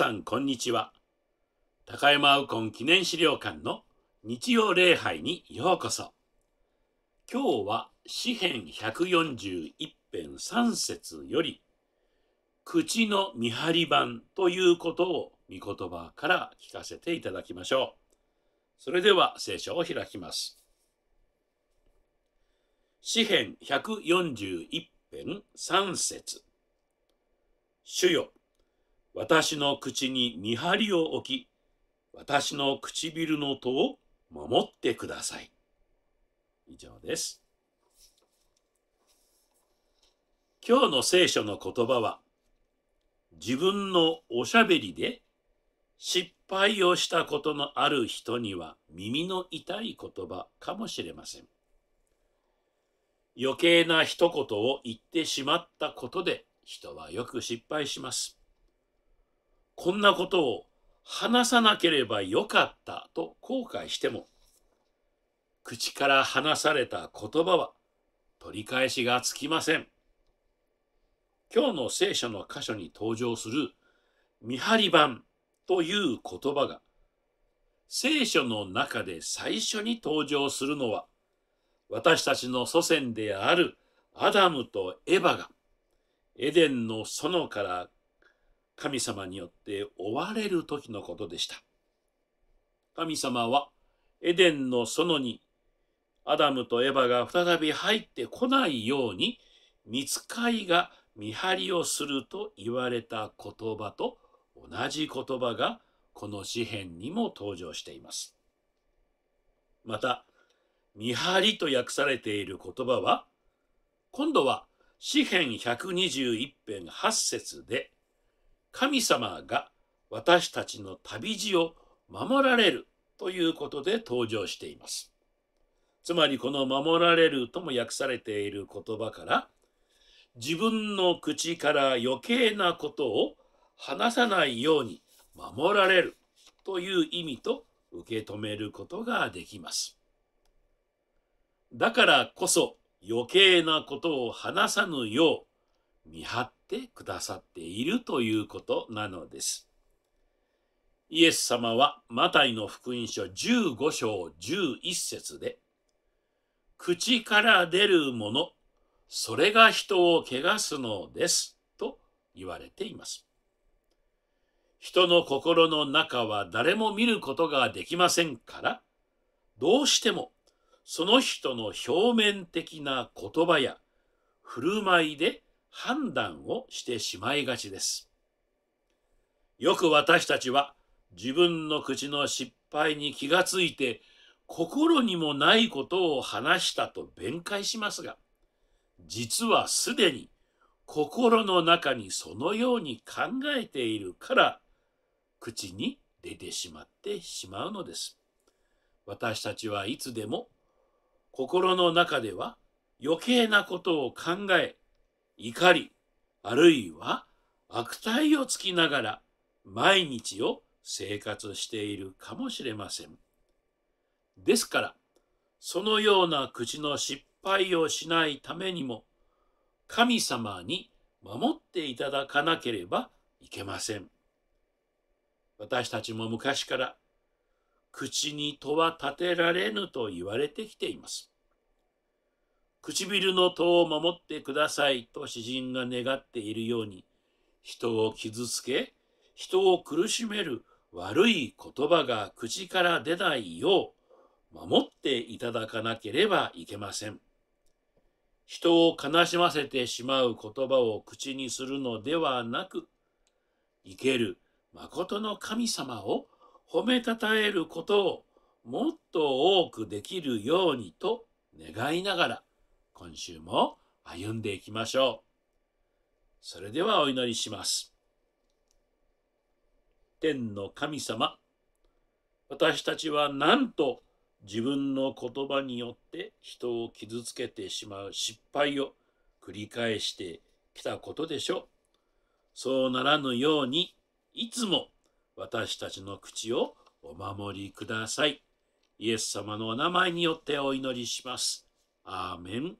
さんこんにちは。高山右近記念資料館の日曜礼拝にようこそ。今日は詩編141編3節より、口の見張り版ということを御言葉から聞かせていただきましょう。それでは聖書を開きます。詩編141編3節主よ私の口に見張りを置き、私の唇の戸を守ってください。以上です。今日の聖書の言葉は、自分のおしゃべりで失敗をしたことのある人には耳の痛い言葉かもしれません。余計な一言を言ってしまったことで人はよく失敗します。こんなことを話さなければよかったと後悔しても、口から話された言葉は取り返しがつきません。今日の聖書の箇所に登場する見張り番という言葉が聖書の中で最初に登場するのは私たちの祖先であるアダムとエバがエデンの園から神様によって追われる時のことでした。神様はエデンの園にアダムとエバが再び入ってこないように見つかいが見張りをすると言われた言葉と同じ言葉がこの詩篇にも登場しています。また、見張りと訳されている言葉は、今度は詩篇121編8節で、神様が私たちの旅路を守られるということで登場しています。つまりこの守られるとも訳されている言葉から自分の口から余計なことを話さないように守られるという意味と受け止めることができます。だからこそ余計なことを話さぬよう見張ってくださっているということなのです。イエス様はマタイの福音書15章11節で、口から出るもの、それが人を汚すのですと言われています。人の心の中は誰も見ることができませんから、どうしてもその人の表面的な言葉や振る舞いで判断をしてしまいがちです。よく私たちは自分の口の失敗に気がついて心にもないことを話したと弁解しますが、実はすでに心の中にそのように考えているから口に出てしまってしまうのです。私たちはいつでも心の中では余計なことを考え怒り、あるいは悪態をつきながら毎日を生活しているかもしれません。ですから、そのような口の失敗をしないためにも、神様に守っていただかなければいけません。私たちも昔から、口に戸は立てられぬと言われてきています。唇の戸を守ってくださいと詩人が願っているように、人を傷つけ、人を苦しめる悪い言葉が口から出ないよう、守っていただかなければいけません。人を悲しませてしまう言葉を口にするのではなく、生ける誠の神様を褒めたたえることをもっと多くできるようにと願いながら、今週も歩んでいきましょう。それではお祈りします。天の神様、私たちはなんと自分の言葉によって人を傷つけてしまう失敗を繰り返してきたことでしょう。そうならぬように、いつも私たちの口をお守りください。イエス様のお名前によってお祈りします。アーメン。